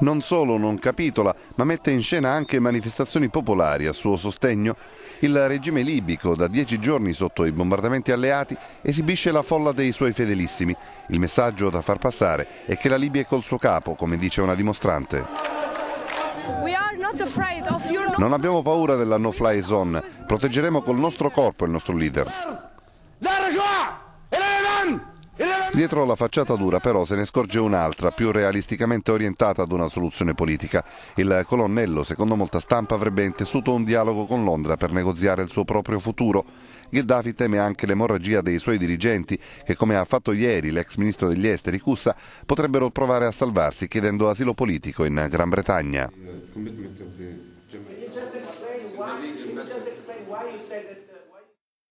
non solo non capitola, ma mette in scena anche manifestazioni popolari a suo sostegno. Il regime libico, da dieci giorni sotto i bombardamenti alleati, esibisce la folla dei suoi fedelissimi. Il messaggio da far passare è che la Libia è col suo capo, come dice una dimostrante. Non abbiamo paura della no-fly zone, proteggeremo col nostro corpo il nostro leader. Dietro la facciata dura però se ne scorge un'altra, più realisticamente orientata ad una soluzione politica. Il colonnello, secondo molta stampa, avrebbe intessuto un dialogo con Londra per negoziare il suo proprio futuro. Gheddafi teme anche l'emorragia dei suoi dirigenti che, come ha fatto ieri l'ex ministro degli esteri Kussa, potrebbero provare a salvarsi chiedendo asilo politico in Gran Bretagna.